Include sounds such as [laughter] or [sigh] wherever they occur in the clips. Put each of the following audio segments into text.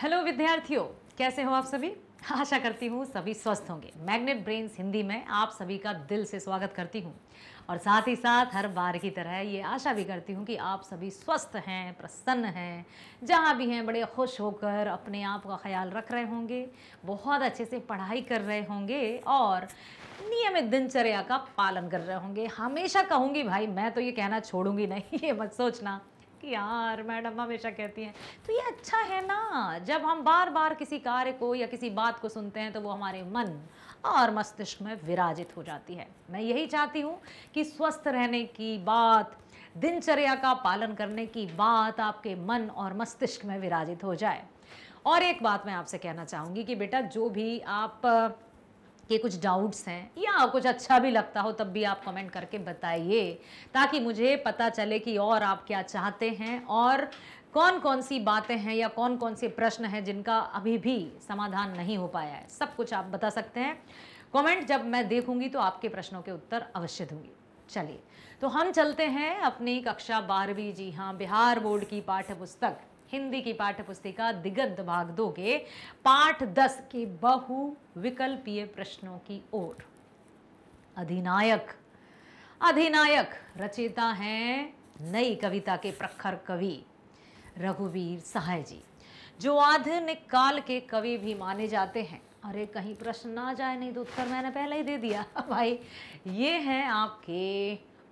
Hello विद्यार्थियों कैसे हो आप सभी आशा करती हूँ सभी स्वस्थ होंगे मैग्नेट ब्रेन्स हिंदी में आप सभी का दिल से स्वागत करती हूँ और साथ ही साथ हर बार की तरह ये आशा भी करती हूँ कि आप सभी स्वस्थ हैं प्रसन्न हैं जहाँ भी हैं बड़े खुश होकर अपने आप का ख्याल रख रहे होंगे बहुत अच्छे से पढ़ाई कर रहे होंगे और नियमित दिनचर्या का पालन कर रहे होंगे हमेशा कहूँगी भाई मैं तो ये कहना छोड़ूंगी नहीं [laughs] ये मत सोचना यार मैडम हमेशा कहती हैं तो ये अच्छा है ना जब हम बार बार किसी कार्य को या किसी बात को सुनते हैं तो वो हमारे मन और मस्तिष्क में विराजित हो जाती है मैं यही चाहती हूँ कि स्वस्थ रहने की बात दिनचर्या का पालन करने की बात आपके मन और मस्तिष्क में विराजित हो जाए और एक बात मैं आपसे कहना चाहूँगी कि बेटा जो भी आप के कुछ डाउट्स हैं या कुछ अच्छा भी लगता हो तब भी आप कमेंट करके बताइए ताकि मुझे पता चले कि और आप क्या चाहते हैं और कौन कौन सी बातें हैं या कौन कौन से प्रश्न हैं जिनका अभी भी समाधान नहीं हो पाया है सब कुछ आप बता सकते हैं कमेंट जब मैं देखूंगी तो आपके प्रश्नों के उत्तर अवश्य दूंगी चलिए तो हम चलते हैं अपनी कक्षा बारहवीं जी हाँ बिहार बोर्ड की पाठ्य पुस्तक हिंदी की पाठ्य पुस्तिका दिगंत भाग दो के पाठ दस के बहुविकल्पीय प्रश्नों की ओर अधिनायक अधिनायक रचेता हैं नई कविता के प्रखर कवि रघुवीर सहाय जी जो आधुनिक काल के कवि भी माने जाते हैं अरे कहीं प्रश्न ना जाए नहीं तो उत्तर मैंने पहले ही दे दिया [laughs] भाई ये हैं आपके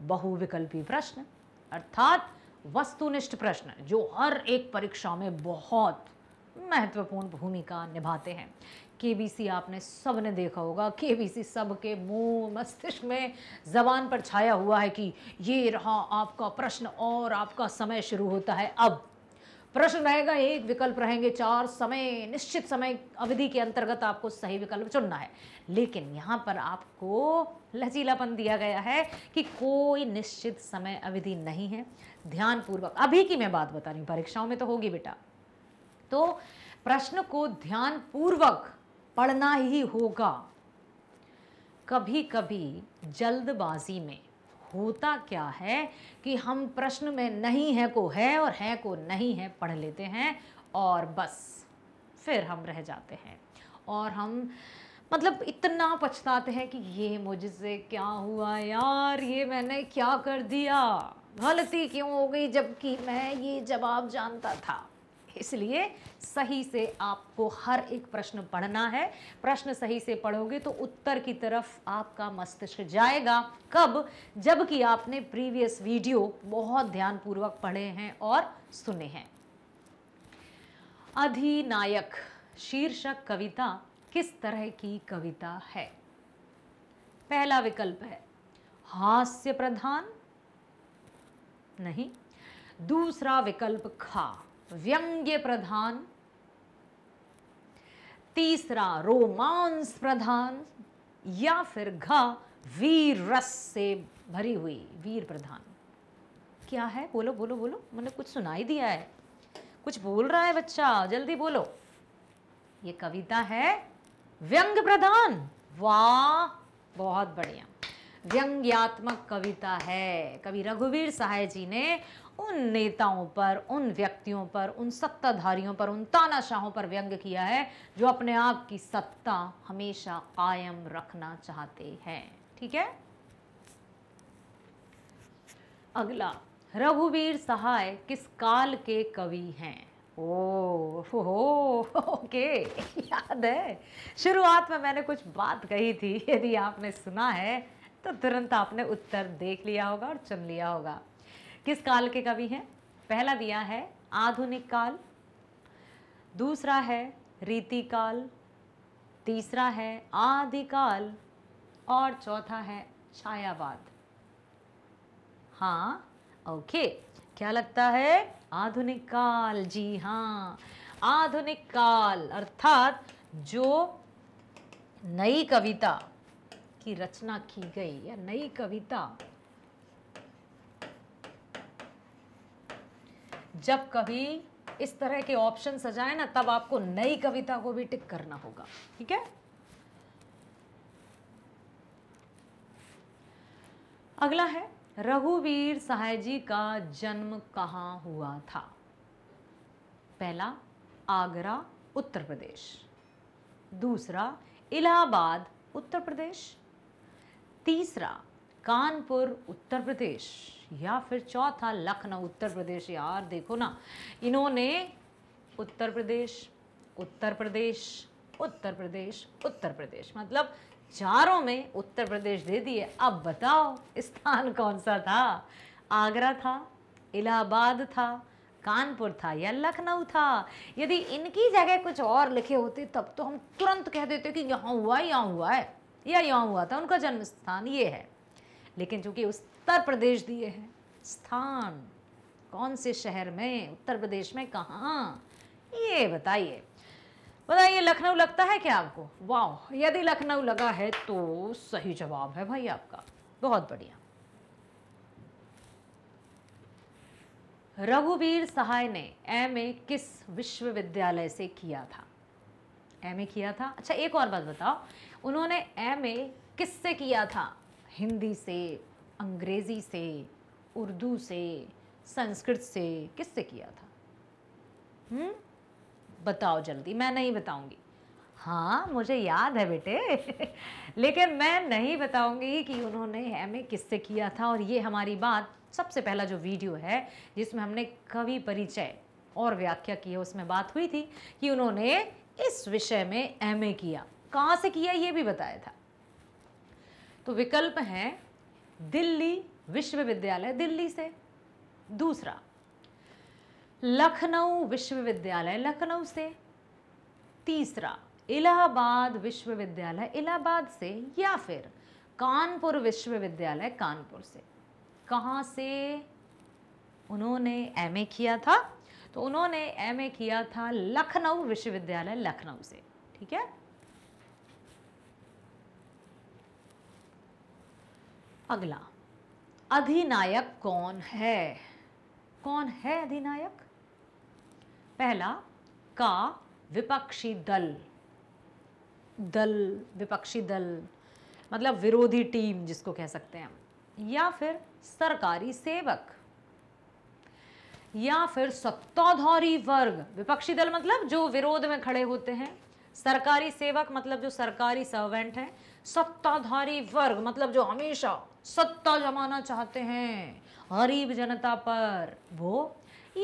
बहुविकल्पी प्रश्न अर्थात वस्तुनिष्ठ प्रश्न जो हर एक परीक्षा में बहुत महत्वपूर्ण भूमिका निभाते हैं केबीसी आपने सब ने देखा होगा केबीसी सबके मुंह मस्तिष्क में जबान पर छाया हुआ है कि ये रहा आपका प्रश्न और आपका समय शुरू होता है अब प्रश्न रहेगा एक विकल्प रहेंगे चार समय निश्चित समय अवधि के अंतर्गत आपको सही विकल्प चुनना है लेकिन यहाँ पर आपको लचीलापन दिया गया है कि कोई निश्चित समय अवधि नहीं है ध्यानपूर्वक अभी की मैं बात बता रही हूँ परीक्षाओं में तो होगी बेटा तो प्रश्न को ध्यानपूर्वक पढ़ना ही होगा कभी कभी जल्दबाजी में होता क्या है कि हम प्रश्न में नहीं है को है और है को नहीं है पढ़ लेते हैं और बस फिर हम रह जाते हैं और हम मतलब इतना पछताते हैं कि ये मुझसे क्या हुआ यार ये मैंने क्या कर दिया गलती क्यों हो गई जबकि मैं ये जवाब जानता था इसलिए सही से आपको हर एक प्रश्न पढ़ना है प्रश्न सही से पढ़ोगे तो उत्तर की तरफ आपका मस्तिष्क जाएगा कब जबकि आपने प्रीवियस वीडियो बहुत ध्यानपूर्वक पढ़े हैं और सुने हैं अधिनायक शीर्षक कविता किस तरह की कविता है पहला विकल्प है हास्य प्रधान नहीं दूसरा विकल्प खा व्यंग्य प्रधान तीसरा रोमांस प्रधान या फिर घ वीर रस से भरी हुई वीर प्रधान क्या है बोलो बोलो बोलो मैंने कुछ सुनाई दिया है कुछ बोल रहा है बच्चा जल्दी बोलो ये कविता है व्यंग प्रधान वाह बहुत बढ़िया व्यंग्यात्मक कविता है कवि रघुवीर सहाय जी ने उन नेताओं पर उन व्यक्तियों पर उन सत्ताधारियों पर उन तानाशाहों पर व्यंग किया है जो अपने आप की सत्ता हमेशा कायम रखना चाहते हैं ठीक है अगला रघुवीर सहाय किस काल के कवि हैं ओ हो ओके याद है शुरुआत में मैंने कुछ बात कही थी यदि आपने सुना है तो तुरंत आपने उत्तर देख लिया होगा और चुन लिया होगा किस काल के कवि हैं पहला दिया है आधुनिक काल दूसरा है रीति काल तीसरा है आदिकाल और चौथा है छायावाद हाँ ओके क्या लगता है आधुनिक काल जी हाँ आधुनिक काल अर्थात जो नई कविता की रचना की गई या नई कविता जब कभी इस तरह के ऑप्शन सजाए ना तब आपको नई कविता को भी टिक करना होगा ठीक है अगला है रघुवीर सहाय जी का जन्म कहां हुआ था पहला आगरा उत्तर प्रदेश दूसरा इलाहाबाद उत्तर प्रदेश तीसरा कानपुर उत्तर प्रदेश या फिर चौथा लखनऊ उत्तर प्रदेश यार देखो ना इन्होंने उत्तर प्रदेश उत्तर प्रदेश उत्तर प्रदेश उत्तर प्रदेश मतलब चारों में उत्तर प्रदेश दे दिए अब बताओ स्थान कौन सा था आगरा था इलाहाबाद था कानपुर था या लखनऊ था यदि इनकी जगह कुछ और लिखे होते तब तो हम तुरंत कह देते कि यहाँ हुआ यहाँ हुआ है या यहाँ हुआ था उनका जन्म स्थान ये है लेकिन चूंकि उत्तर प्रदेश दिए हैं स्थान कौन से शहर में उत्तर प्रदेश में कहाँ ये बताइए बताइए लखनऊ लगता है क्या आपको वाह यदि लखनऊ लगा है तो सही जवाब है भाई आपका बहुत बढ़िया रघुवीर सहाय ने एम ए किस विश्वविद्यालय से किया था एम ए किया था अच्छा एक और बात बताओ उन्होंने एम ए किस से किया था हिंदी से अंग्रेज़ी से उर्दू से संस्कृत से किससे किया था हुँ? हम्म? बताओ जल्दी मैं नहीं बताऊंगी हाँ मुझे याद है बेटे [laughs] लेकिन मैं नहीं बताऊंगी कि उन्होंने एम ए किससे किया था और ये हमारी बात सबसे पहला जो वीडियो है जिसमें हमने कवि परिचय और व्याख्या की है उसमें बात हुई थी कि उन्होंने इस विषय में एम ए किया कहाँ से किया ये भी बताया था तो विकल्प हैं दिल्ली विश्वविद्यालय दिल्ली से दूसरा लखनऊ विश्वविद्यालय लखनऊ से तीसरा इलाहाबाद विश्वविद्यालय इलाहाबाद से या फिर कानपुर विश्वविद्यालय कानपुर से कहाँ से उन्होंने एमए किया था तो उन्होंने एमए किया था लखनऊ विश्वविद्यालय लखनऊ से ठीक है अगला अधिनायक कौन है कौन है अधिनायक पहला का विपक्षी दल दल विपक्षी दल मतलब विरोधी टीम जिसको कह सकते हैं हम या फिर सरकारी सेवक या फिर सत्ताधारी वर्ग विपक्षी दल मतलब जो विरोध में खड़े होते हैं सरकारी सेवक मतलब जो सरकारी सर्वेंट हैं सत्ताधारी वर्ग मतलब जो हमेशा सत्ता जमाना चाहते हैं गरीब जनता पर वो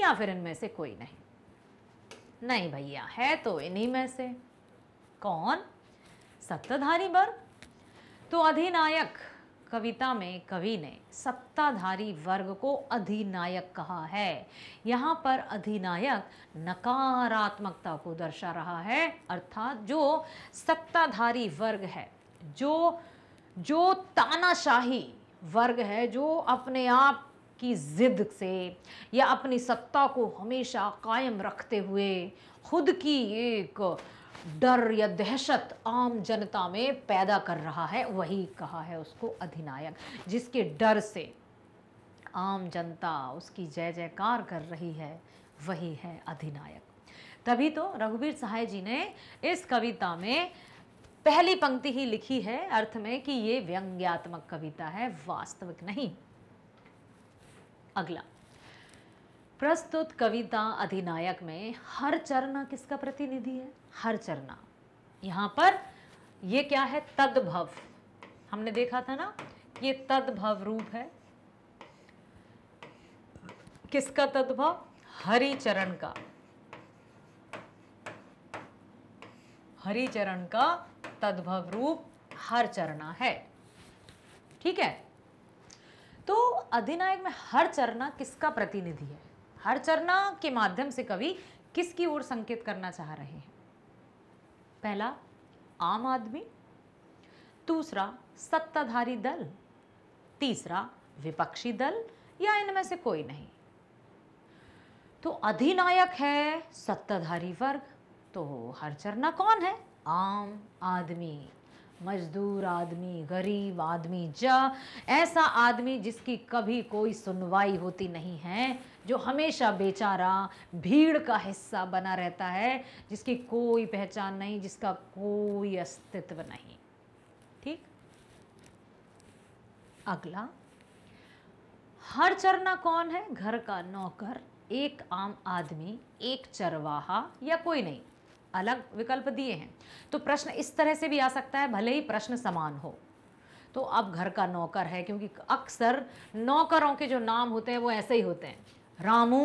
या फिर इनमें से कोई नहीं नहीं भैया है तो इन्हीं में से कौन सत्ताधारी वर्ग तो अधिनायक कविता में कवि ने सत्ताधारी वर्ग को अधिनायक कहा है यहाँ पर अधिनायक नकारात्मकता को दर्शा रहा है अर्थात जो सत्ताधारी वर्ग है जो जो तानाशाही वर्ग है जो अपने आप की ज़िद से या अपनी सत्ता को हमेशा कायम रखते हुए खुद की एक डर या दहशत आम जनता में पैदा कर रहा है वही कहा है उसको अधिनायक जिसके डर से आम जनता उसकी जय जयकार कर रही है वही है अधिनायक तभी तो रघुवीर सहाय जी ने इस कविता में पहली पंक्ति ही लिखी है अर्थ में कि ये व्यंग्यात्मक कविता है वास्तविक नहीं अगला प्रस्तुत कविता अधिनायक में हर चरना किसका प्रतिनिधि है हर चरना यहां पर ये क्या है तद्भव हमने देखा था ना ये तद्भव रूप है किसका तद्भव हरि चरण का हरि चरण का तद्भव रूप हर चरणा है ठीक है तो अधिनायक में हर चरणा किसका प्रतिनिधि है हर चरणा के माध्यम से कवि किसकी ओर संकेत करना चाह रहे हैं पहला आम आदमी दूसरा सत्ताधारी दल तीसरा विपक्षी दल या इनमें से कोई नहीं तो अधिनायक है सत्ताधारी वर्ग तो हर चरना कौन है आम आदमी मजदूर आदमी गरीब आदमी ज ऐसा आदमी जिसकी कभी कोई सुनवाई होती नहीं है जो हमेशा बेचारा भीड़ का हिस्सा बना रहता है जिसकी कोई पहचान नहीं जिसका कोई अस्तित्व नहीं ठीक अगला हर चरना कौन है घर का नौकर एक आम आदमी एक चरवाहा या कोई नहीं अलग विकल्प दिए हैं तो प्रश्न इस तरह से भी आ सकता है भले ही प्रश्न समान हो तो अब घर का नौकर है क्योंकि अक्सर नौकरों के जो नाम होते हैं वो ऐसे ही होते हैं रामू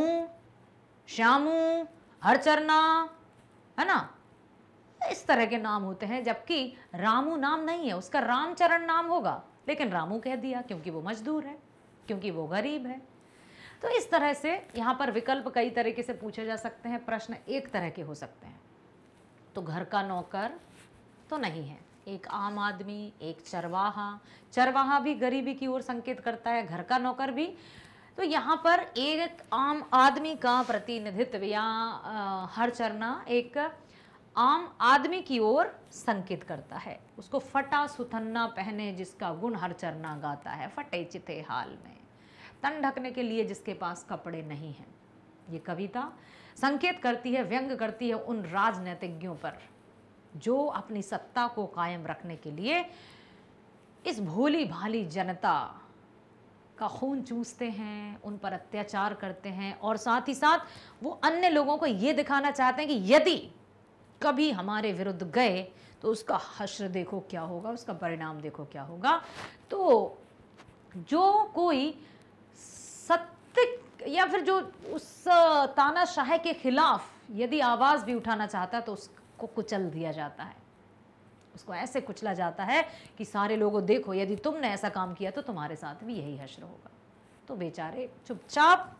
श्यामू हरचरना है ना इस तरह के नाम होते हैं जबकि रामू नाम नहीं है उसका रामचरण नाम होगा लेकिन रामू कह दिया क्योंकि वो मजदूर है क्योंकि वो गरीब है तो इस तरह से यहाँ पर विकल्प कई तरीके से पूछे जा सकते हैं प्रश्न एक तरह के हो सकते हैं तो घर का नौकर तो नहीं है एक आम आदमी एक चरवाहा चरवाहा भी गरीबी की ओर संकेत करता है घर का नौकर भी तो यहाँ पर एक आम आदमी का प्रतिनिधित्व या हर चरना एक आम आदमी की ओर संकेत करता है उसको फटा सुथन्ना पहने जिसका गुण हर चरना गाता है फटे चिते हाल में तन ढकने के लिए जिसके पास कपड़े नहीं हैं ये कविता संकेत करती है व्यंग करती है उन राजनीतिज्ञों पर जो अपनी सत्ता को कायम रखने के लिए इस भोली भाली जनता का खून चूसते हैं उन पर अत्याचार करते हैं और साथ ही साथ वो अन्य लोगों को ये दिखाना चाहते हैं कि यदि कभी हमारे विरुद्ध गए तो उसका हश्र देखो क्या होगा उसका परिणाम देखो क्या होगा तो जो कोई सत्य या फिर जो उस तानाशाह के खिलाफ यदि आवाज़ भी उठाना चाहता है तो उसको कुचल दिया जाता है उसको ऐसे कुचला जाता है कि सारे लोगों देखो यदि तुमने ऐसा काम किया तो तुम्हारे साथ भी यही हश्र होगा तो बेचारे चुपचाप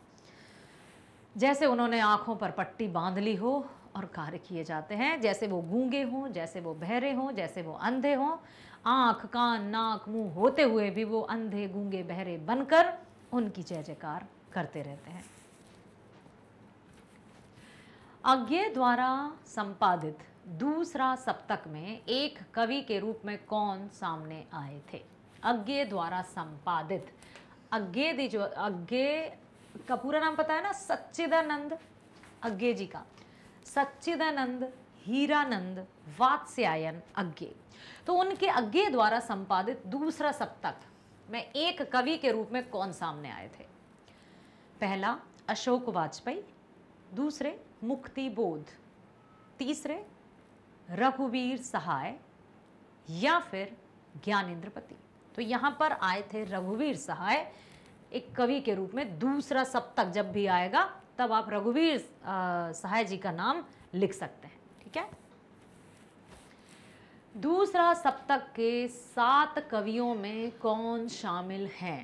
जैसे उन्होंने आंखों पर पट्टी बांध ली हो और कार्य किए जाते हैं जैसे वो गूंगे हों जैसे वो बहरे हों जैसे वो अंधे हों आंख कान नाक मुंह होते हुए भी वो अंधे गूंगे बहरे बनकर उनकी जय जयकार करते रहते हैं अज्ञे द्वारा संपादित दूसरा सप्तक में एक कवि के रूप में कौन सामने आए थे अज्ञे द्वारा संपादित अज्ञे दी जो अज्ञे का पूरा नाम पता है ना सच्चिदानंद अज्ञे जी का सच्चिदानंद हीरानंद वात्स्यायन अज्ञे तो उनके अज्ञे द्वारा संपादित दूसरा सप्तक में एक कवि के रूप में कौन सामने आए थे पहला अशोक वाजपेयी दूसरे मुक्ति बोध तीसरे रघुवीर सहाय या फिर ज्ञानेन्द्रपति तो यहाँ पर आए थे रघुवीर सहाय एक कवि के रूप में दूसरा सप्तक जब भी आएगा तब आप रघुवीर सहाय जी का नाम लिख सकते हैं ठीक है दूसरा सप्तक के सात कवियों में कौन शामिल हैं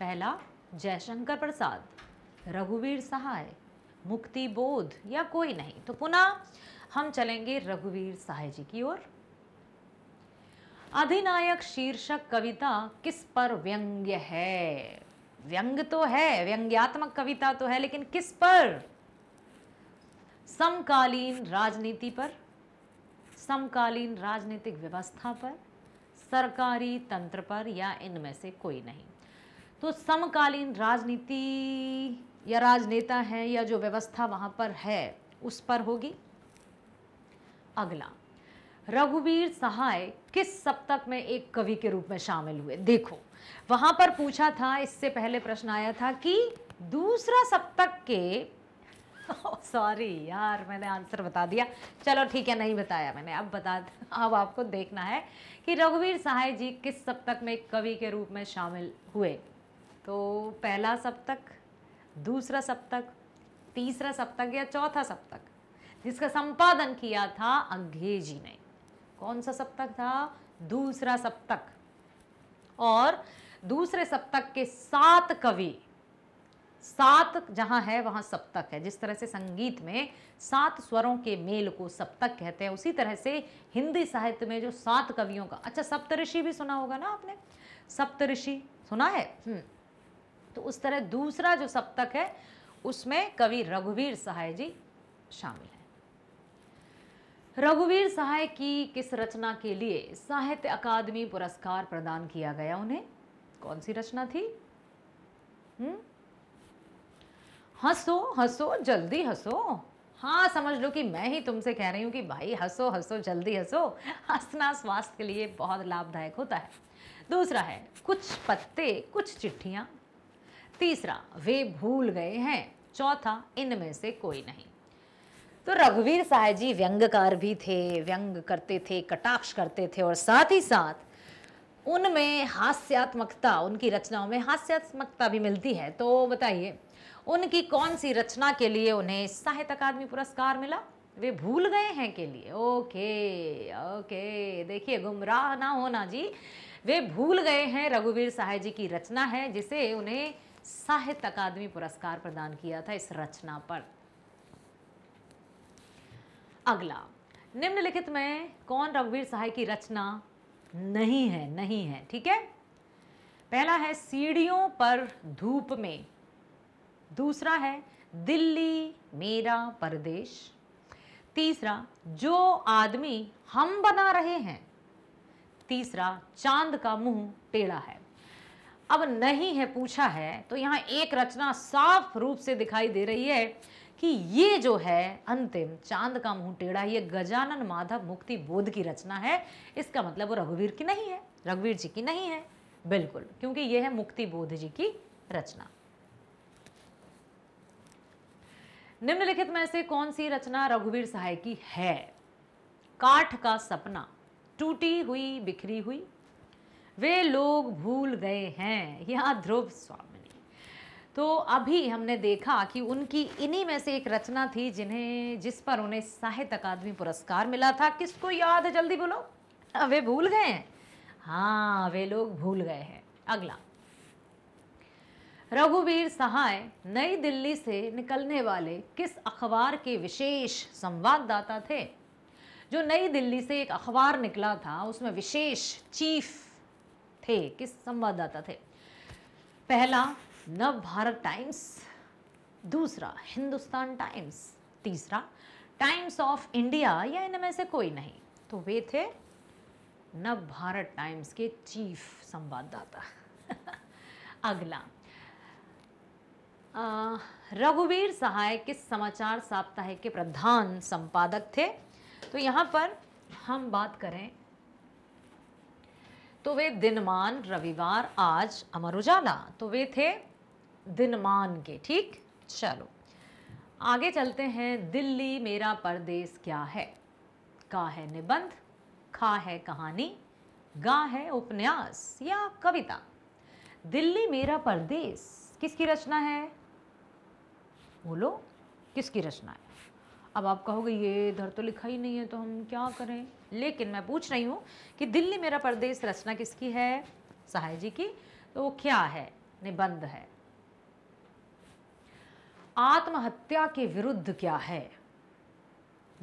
पहला जयशंकर प्रसाद रघुवीर सहाय मुक्ति बोध या कोई नहीं तो पुनः हम चलेंगे रघुवीर सहाय जी की ओर अधिनायक शीर्षक कविता किस पर व्यंग्य है व्यंग तो है व्यंग्यात्मक कविता तो है लेकिन किस पर समकालीन राजनीति पर समकालीन राजनीतिक व्यवस्था पर सरकारी तंत्र पर या इनमें से कोई नहीं तो समकालीन राजनीति या राजनेता है या जो व्यवस्था वहां पर है उस पर होगी अगला रघुवीर सहाय किस सप्तक में एक कवि के रूप में शामिल हुए देखो वहां पर पूछा था इससे पहले प्रश्न आया था कि दूसरा सप्तक के सॉरी [laughs] यार मैंने आंसर बता दिया चलो ठीक है नहीं बताया मैंने अब बता [laughs] अब आपको देखना है कि रघुवीर सहाय जी किस सप्तक में कवि के रूप में शामिल हुए तो पहला सप्तक दूसरा सप्तक तीसरा सप्तक या चौथा सप्तक जिसका संपादन किया था अघे जी ने कौन सा सप्तक था दूसरा सप्तक और दूसरे सप्तक के सात कवि सात जहाँ है वहाँ सप्तक है जिस तरह से संगीत में सात स्वरों के मेल को सप्तक कहते हैं उसी तरह से हिंदी साहित्य में जो सात कवियों का अच्छा सप्तऋषि भी सुना होगा ना आपने सप्तऋषि सुना है हम्म। तो उस तरह दूसरा जो सप्तक है उसमें कवि रघुवीर सहाय जी शामिल हैं रघुवीर सहाय की किस रचना के लिए साहित्य अकादमी पुरस्कार प्रदान किया गया उन्हें कौन सी रचना थी हुँ? हम्म? हंसो हंसो जल्दी हंसो हाँ समझ लो कि मैं ही तुमसे कह रही हूँ कि भाई हंसो हंसो जल्दी हंसो हंसना स्वास्थ्य के लिए बहुत लाभदायक होता है दूसरा है कुछ पत्ते कुछ चिट्ठियाँ तीसरा वे भूल गए हैं चौथा इनमें से कोई नहीं तो रघुवीर साय जी व्यंगकार भी थे व्यंग करते थे कटाक्ष करते थे और साथ ही साथ उनमें हास्यात्मकता उनकी रचनाओं में हास्यात्मकता भी मिलती है तो बताइए उनकी कौन सी रचना के लिए उन्हें साहित्य अकादमी पुरस्कार मिला वे भूल गए हैं के लिए ओके ओके देखिए गुमराह ना होना जी वे भूल गए हैं रघुवीर साहे जी की रचना है जिसे उन्हें साहित्य अकादमी पुरस्कार प्रदान किया था इस रचना पर अगला निम्नलिखित में कौन रघुवीर सहाय की रचना नहीं है नहीं है ठीक है पहला है सीढ़ियों पर धूप में दूसरा है दिल्ली मेरा परदेश तीसरा जो आदमी हम बना रहे हैं तीसरा चांद का मुंह टेढ़ा है अब नहीं है पूछा है तो यहाँ एक रचना साफ रूप से दिखाई दे रही है कि ये जो है अंतिम चांद का मुंह टेढ़ा ये गजानन माधव मुक्ति बोध की रचना है इसका मतलब वो रघुवीर की नहीं है रघुवीर जी की नहीं है बिल्कुल क्योंकि ये है मुक्ति बोध जी की रचना निम्नलिखित में से कौन सी रचना रघुवीर सहाय की है काठ का सपना टूटी हुई बिखरी हुई वे लोग भूल गए हैं यहाँ ध्रुव स्वामी तो अभी हमने देखा कि उनकी इन्हीं में से एक रचना थी जिन्हें जिस पर उन्हें साहित्य अकादमी पुरस्कार मिला था किसको याद है जल्दी बोलो वे भूल गए हैं हाँ वे लोग भूल गए हैं अगला रघुवीर सहाय नई दिल्ली से निकलने वाले किस अखबार के विशेष संवाददाता थे जो नई दिल्ली से एक अखबार निकला था उसमें विशेष चीफ थे किस संवाददाता थे पहला नव भारत टाइम्स दूसरा हिंदुस्तान टाइम्स तीसरा टाइम्स ऑफ इंडिया या इनमें से कोई नहीं तो वे थे नव भारत टाइम्स के चीफ संवाददाता [laughs] अगला रघुवीर सहाय किस समाचार साप्ताहिक के प्रधान संपादक थे तो यहाँ पर हम बात करें तो वे दिनमान रविवार आज अमर उजाला तो वे थे दिनमान के ठीक चलो आगे चलते हैं दिल्ली मेरा परदेश क्या है का है निबंध खा है कहानी गा है उपन्यास या कविता दिल्ली मेरा परदेश किसकी रचना है बोलो किसकी रचना है अब आप कहोगे ये इधर तो लिखा ही नहीं है तो हम क्या करें लेकिन मैं पूछ रही हूँ कि दिल्ली मेरा प्रदेश रचना किसकी है सहाय जी की तो वो क्या है निबंध है आत्महत्या के विरुद्ध क्या है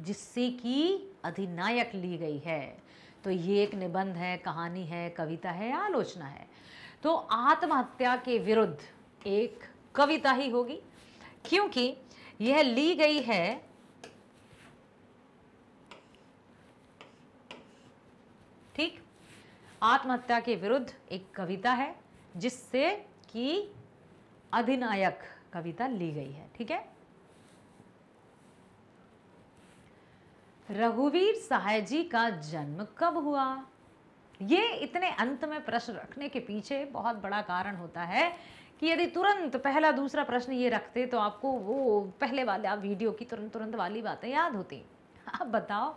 जिससे कि अधिनायक ली गई है तो ये एक निबंध है कहानी है कविता है आलोचना है तो आत्महत्या के विरुद्ध एक कविता ही होगी क्योंकि यह ली गई है आत्महत्या के विरुद्ध एक कविता है जिससे कि अधिनायक कविता ली गई है ठीक है रघुवीर सहाय जी का जन्म कब हुआ ये इतने अंत में प्रश्न रखने के पीछे बहुत बड़ा कारण होता है कि यदि तुरंत पहला दूसरा प्रश्न ये रखते तो आपको वो पहले वाले आप वीडियो की तुरंत तुरंत वाली बातें याद होती आप बताओ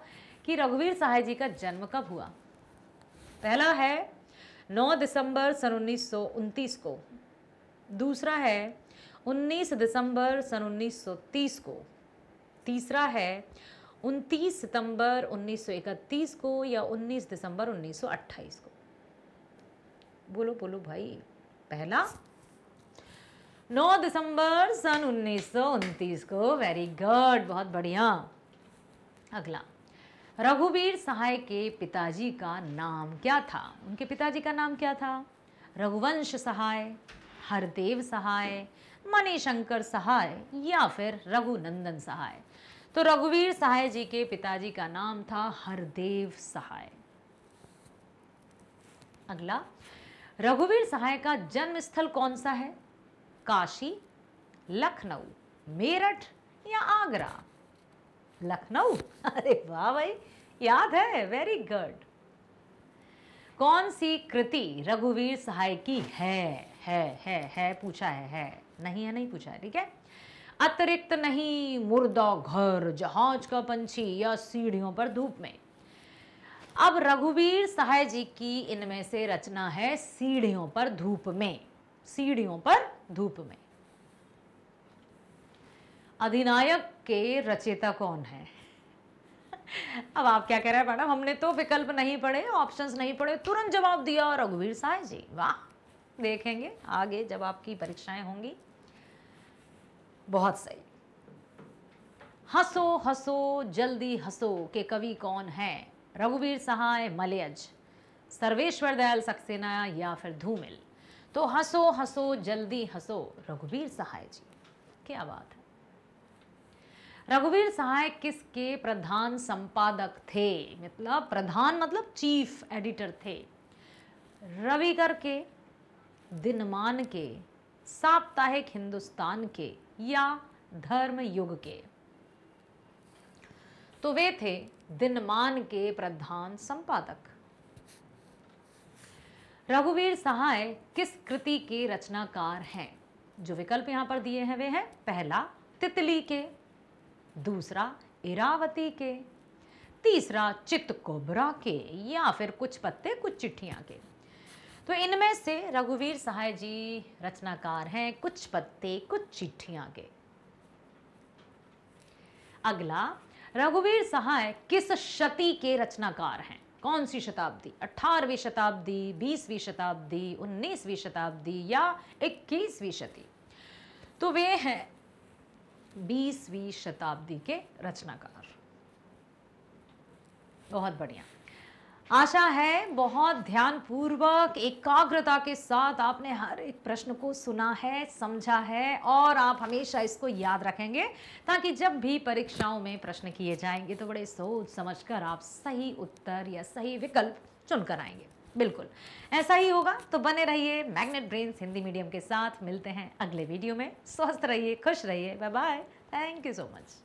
कि रघुवीर सहाय जी का जन्म कब हुआ पहला है 9 दिसंबर सन उन्नीस को दूसरा है 19 दिसंबर सन उन्नीस को तीसरा है 29 सितंबर 1931 को या 19 दिसंबर 1928 को बोलो बोलो भाई पहला 9 दिसंबर सन उन्नीस को वेरी गुड बहुत बढ़िया अगला रघुवीर सहाय के पिताजी का नाम क्या था उनके पिताजी का नाम क्या था रघुवंश सहाय हरदेव सहाय मणिशंकर सहाय या फिर रघुनंदन सहाय तो रघुवीर सहाय जी के पिताजी का नाम था हरदेव सहाय अगला रघुवीर सहाय का जन्म स्थल कौन सा है काशी लखनऊ मेरठ या आगरा लखनऊ [laughs] अरे वाह भाई याद है वेरी गुड कौन सी कृति रघुवीर सहाय की है है है है पूछा है है नहीं है नहीं पूछा है ठीक है अतिरिक्त नहीं मुर्दा घर जहाज का पंछी या सीढ़ियों पर धूप में अब रघुवीर सहाय जी की इनमें से रचना है सीढ़ियों पर धूप में सीढ़ियों पर धूप में अधिनायक के रचेता कौन है [laughs] अब आप क्या कह रहे हैं मैडम हमने तो विकल्प नहीं पढ़े ऑप्शंस नहीं पढ़े तुरंत जवाब दिया रघुवीर साय जी वाह देखेंगे आगे जब आपकी परीक्षाएं होंगी बहुत सही हसो हसो जल्दी हसो के कवि कौन है रघुवीर सहाय मलयज सर्वेश्वर दयाल सक्सेना या फिर धूमिल तो हसो हसो जल्दी हसो रघुवीर सहाय जी क्या बात है रघुवीर सहाय किसके प्रधान संपादक थे मतलब प्रधान मतलब चीफ एडिटर थे रविकर के दिनमान के साप्ताहिक हिंदुस्तान के या धर्म युग के तो वे थे दिनमान के प्रधान संपादक रघुवीर सहाय किस कृति के रचनाकार हैं जो विकल्प यहाँ पर दिए हैं वे हैं पहला तितली के दूसरा इरावती के तीसरा चित कोबरा के या फिर कुछ पत्ते कुछ चिट्ठियाँ के तो इनमें से रघुवीर सहाय जी रचनाकार हैं कुछ पत्ते कुछ चिट्ठियाँ के अगला रघुवीर सहाय किस शती के रचनाकार हैं कौन सी शताब्दी अठारहवीं शताब्दी बीसवीं शताब्दी उन्नीसवीं शताब्दी या इक्कीसवीं शती तो वे हैं बीसवीं शताब्दी के रचनाकार बहुत बढ़िया आशा है बहुत ध्यानपूर्वक एकाग्रता के साथ आपने हर एक प्रश्न को सुना है समझा है और आप हमेशा इसको याद रखेंगे ताकि जब भी परीक्षाओं में प्रश्न किए जाएंगे तो बड़े सोच समझकर आप सही उत्तर या सही विकल्प चुनकर आएंगे बिल्कुल ऐसा ही होगा तो बने रहिए मैग्नेट ब्रेन्स हिंदी मीडियम के साथ मिलते हैं अगले वीडियो में स्वस्थ रहिए खुश रहिए bye bye thank you so much